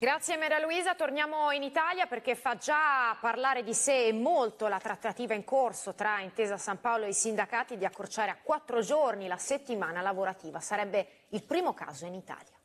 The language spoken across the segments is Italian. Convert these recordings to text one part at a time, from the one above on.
Grazie Maria Luisa, torniamo in Italia perché fa già parlare di sé molto la trattativa in corso tra Intesa San Paolo e i sindacati di accorciare a quattro giorni la settimana lavorativa. Sarebbe il primo caso in Italia.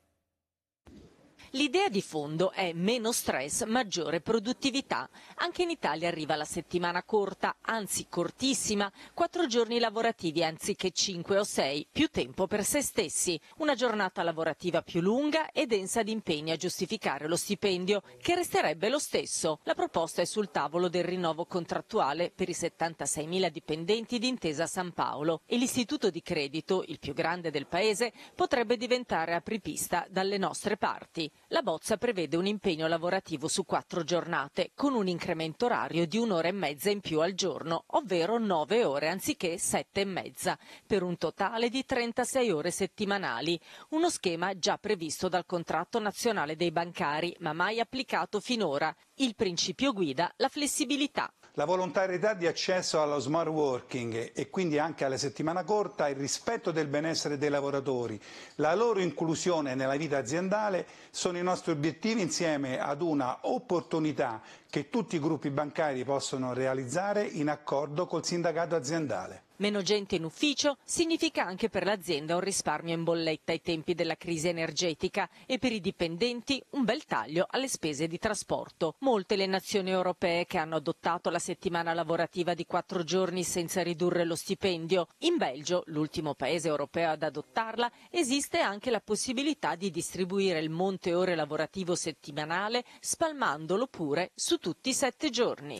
L'idea di fondo è meno stress, maggiore produttività. Anche in Italia arriva la settimana corta, anzi cortissima, quattro giorni lavorativi anziché cinque o sei, più tempo per se stessi, una giornata lavorativa più lunga e densa di impegni a giustificare lo stipendio, che resterebbe lo stesso. La proposta è sul tavolo del rinnovo contrattuale per i 76.000 dipendenti di Intesa San Paolo e l'istituto di credito, il più grande del paese, potrebbe diventare apripista dalle nostre parti. La bozza prevede un impegno lavorativo su quattro giornate, con un incremento orario di un'ora e mezza in più al giorno, ovvero nove ore anziché sette e mezza, per un totale di 36 ore settimanali. Uno schema già previsto dal contratto nazionale dei bancari, ma mai applicato finora. Il principio guida, la flessibilità. La volontarietà di accesso allo smart working e quindi anche alla settimana corta, il rispetto del benessere dei lavoratori, la loro inclusione nella vita aziendale sono i nostri obiettivi insieme ad una opportunità che tutti i gruppi bancari possono realizzare in accordo col sindacato aziendale. Meno gente in ufficio significa anche per l'azienda un risparmio in bolletta ai tempi della crisi energetica e per i dipendenti un bel taglio alle spese di trasporto. Molte le nazioni europee che hanno adottato la settimana lavorativa di quattro giorni senza ridurre lo stipendio. In Belgio, l'ultimo paese europeo ad adottarla, esiste anche la possibilità di distribuire il monte ore lavorativo settimanale spalmandolo pure su tutti i sette giorni.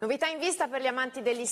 Novità in vista per gli amanti degli